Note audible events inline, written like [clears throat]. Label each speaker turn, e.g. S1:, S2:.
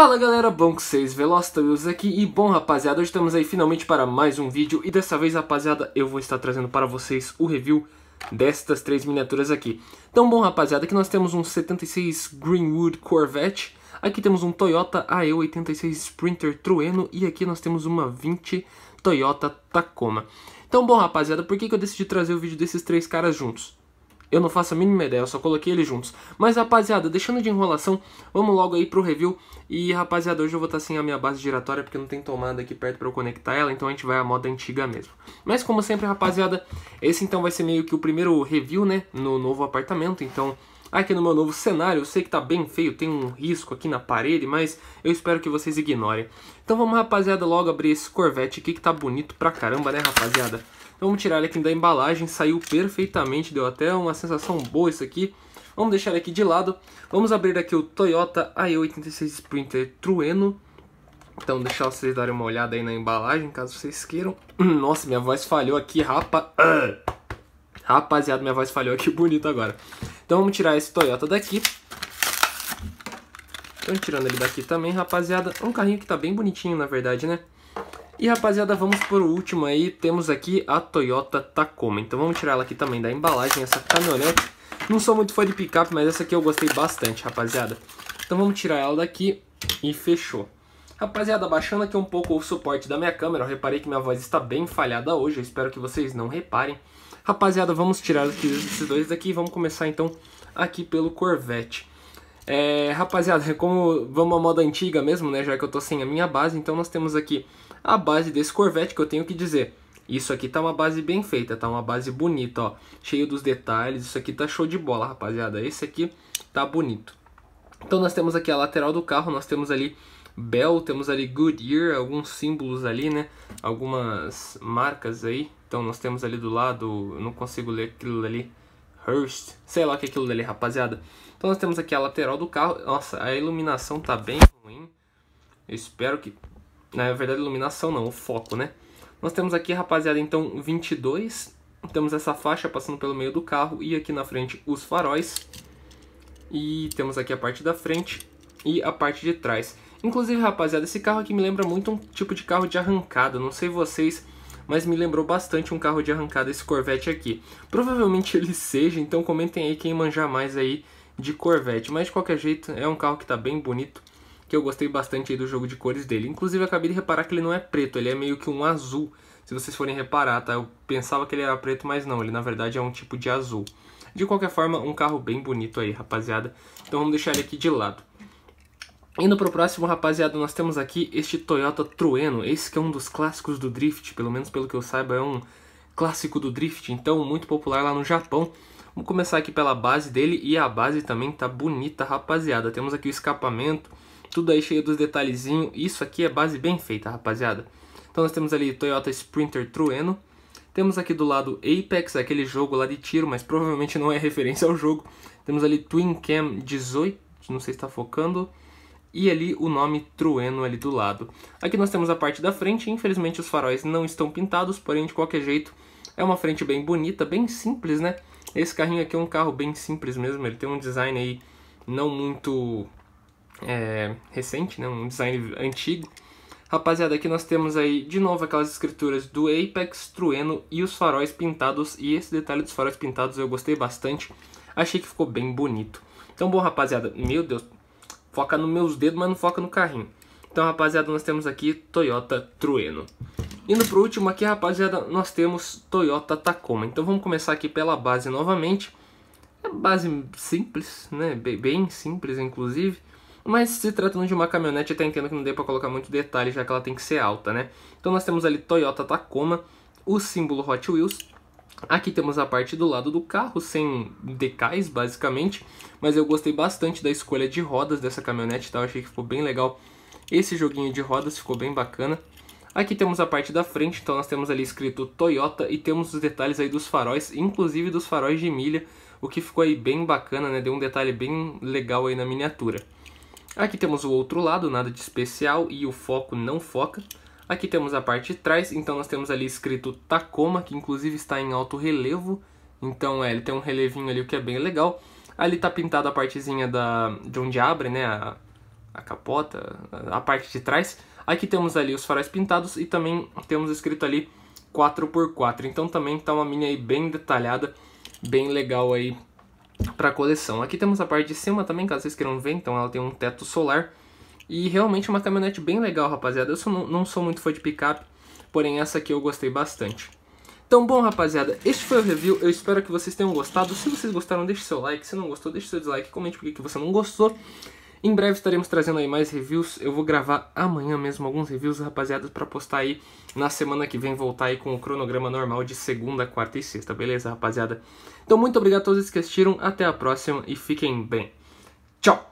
S1: Fala galera, bom que vocês, Velocitarius aqui e bom rapaziada, hoje estamos aí finalmente para mais um vídeo e dessa vez rapaziada eu vou estar trazendo para vocês o review destas três miniaturas aqui. Então bom rapaziada, aqui nós temos um 76 Greenwood Corvette, aqui temos um Toyota AE86 Sprinter Trueno e aqui nós temos uma 20 Toyota Tacoma. Então bom rapaziada, por que, que eu decidi trazer o vídeo desses três caras juntos? Eu não faço a mínima ideia, eu só coloquei eles juntos. Mas rapaziada, deixando de enrolação, vamos logo aí pro review. E rapaziada, hoje eu vou estar tá sem a minha base giratória porque não tem tomada aqui perto para eu conectar ela, então a gente vai à moda antiga mesmo. Mas como sempre, rapaziada, esse então vai ser meio que o primeiro review, né, no novo apartamento, então aqui no meu novo cenário. Eu sei que tá bem feio, tem um risco aqui na parede, mas eu espero que vocês ignorem. Então vamos, rapaziada, logo abrir esse Corvette aqui que tá bonito pra caramba, né, rapaziada? Então vamos tirar ele aqui da embalagem, saiu perfeitamente, deu até uma sensação boa isso aqui. Vamos deixar ele aqui de lado. Vamos abrir aqui o Toyota i86 Sprinter Trueno. Então deixar vocês darem uma olhada aí na embalagem, caso vocês queiram. [clears throat] Nossa, minha voz falhou aqui, rapa... [clears throat] Rapaziada, minha voz falhou aqui [laughs] bonito agora. Então vamos tirar esse Toyota daqui. Então tirando ele daqui também, rapaziada. É um carrinho que tá bem bonitinho, na verdade, né? E rapaziada, vamos por último aí, temos aqui a Toyota Tacoma. Então vamos tirar ela aqui também da embalagem, essa caminhonete. Não sou muito fã de picape, mas essa aqui eu gostei bastante, rapaziada. Então vamos tirar ela daqui e fechou. Rapaziada, baixando aqui um pouco o suporte da minha câmera, eu reparei que minha voz está bem falhada hoje, eu espero que vocês não reparem. Rapaziada, vamos tirar esses dois daqui e vamos começar então aqui pelo Corvette. É, rapaziada, é como vamos à moda antiga mesmo, né? Já que eu tô sem a minha base, então nós temos aqui a base desse Corvette que eu tenho que dizer. Isso aqui tá uma base bem feita, tá uma base bonita, ó. Cheio dos detalhes, isso aqui tá show de bola, rapaziada. Esse aqui tá bonito. Então nós temos aqui a lateral do carro, nós temos ali Bell, temos ali Goodyear, alguns símbolos ali, né? Algumas marcas aí. Então nós temos ali do lado, eu não consigo ler aquilo ali. Hurst, sei lá o que é aquilo dele, rapaziada. Então nós temos aqui a lateral do carro. Nossa, a iluminação tá bem ruim. Eu espero que... Né, na verdade, iluminação não, o foco, né? Nós temos aqui, rapaziada, então 22. Temos essa faixa passando pelo meio do carro e aqui na frente os faróis. E temos aqui a parte da frente e a parte de trás. Inclusive, rapaziada, esse carro aqui me lembra muito um tipo de carro de arrancada. Não sei vocês mas me lembrou bastante um carro de arrancada esse Corvette aqui. Provavelmente ele [laughs] seja, então comentem aí quem manjar mais aí de Corvette, mas de qualquer jeito é um carro que está bem bonito, que eu gostei bastante do jogo de cores dele. Inclusive acabei de reparar que ele não é preto, ele é meio que um azul, se vocês forem reparar, tá? Eu pensava que ele era preto, mas não, ele na verdade é um tipo de azul. De qualquer forma, um carro bem bonito aí, rapaziada. Então vamos deixar ele aqui de lado. Indo para o próximo, rapaziada, nós temos aqui este Toyota Trueno. Esse que é um dos clássicos do Drift, pelo menos pelo que eu saiba, é um clássico do Drift, então muito popular lá no Japão. Vamos começar aqui pela base dele e a base também tá bonita, rapaziada. Temos aqui o escapamento, tudo aí cheio dos detalhezinhos. Isso aqui é base bem feita, rapaziada. Então nós temos ali Toyota Sprinter Trueno. Temos aqui do lado Apex, aquele jogo lá de tiro, mas provavelmente não é [laughs] referência ao jogo. Temos ali Twin Cam 18, não sei se está focando e ali o nome Trueno ali do lado. Aqui nós temos a parte da frente, infelizmente os faróis não estão pintados, porém de qualquer jeito é uma frente bem bonita, bem simples, né? Esse carrinho aqui é um carro bem simples mesmo, ele tem um design aí não muito é, recente, né? um design antigo. Rapaziada, aqui nós temos aí de novo aquelas escrituras do Apex, Trueno e os faróis pintados. E esse detalhe dos faróis pintados eu gostei bastante, achei que ficou bem bonito. Então, bom rapaziada, meu Deus, Foca nos meus dedos, mas não foca no carrinho. Então, rapaziada, nós temos aqui Toyota Trueno. Indo para o último aqui, rapaziada, nós temos Toyota Tacoma. Então, vamos começar aqui pela base novamente. É base simples, né? Bem simples, inclusive. Mas se tratando de uma caminhonete, até entendo que não deu para colocar muito detalhe, já que ela tem que ser alta, né? Então, nós temos ali Toyota Tacoma, o símbolo Hot Wheels, Aqui temos a parte do lado do carro, sem decais basicamente, mas eu gostei bastante da escolha de rodas dessa caminhonete, tá? Eu achei que ficou bem legal esse joguinho de rodas, ficou bem bacana. Aqui temos a parte da frente, então nós temos ali escrito Toyota e temos os detalhes aí dos faróis, inclusive dos faróis de milha, o que ficou aí bem bacana, né? Deu um detalhe bem legal aí na miniatura. Aqui temos o outro lado, nada de especial e o foco não foca. Aqui temos a parte de trás, então nós temos ali escrito Tacoma, que inclusive está em alto relevo. Então é, ele tem um relevinho ali, o que é bem legal. Ali está pintada a partezinha da, de onde abre, né, a, a capota, a, parte de trás. Aqui temos ali os faróis pintados e também temos escrito ali 4x4. Então também está uma mini aí bem detalhada, bem legal aí para coleção. Aqui temos a parte de cima também, caso vocês queiram ver, então ela tem um teto solar. E realmente é uma caminhonete bem legal, rapaziada. Eu sou, não, não sou muito fã de picape, porém essa aqui eu gostei bastante. Então, bom, rapaziada, este foi o review. Eu espero que vocês tenham gostado. Se vocês gostaram, deixe seu like. Se não gostou, deixe seu dislike. Comente por que você não gostou. Em breve estaremos trazendo aí mais reviews. Eu vou gravar amanhã mesmo alguns reviews, rapaziada, para postar aí na semana que vem, voltar aí com o cronograma normal de segunda, quarta e sexta, beleza, rapaziada? Então, muito obrigado a todos que assistiram. Até a próxima e fiquem bem. Tchau!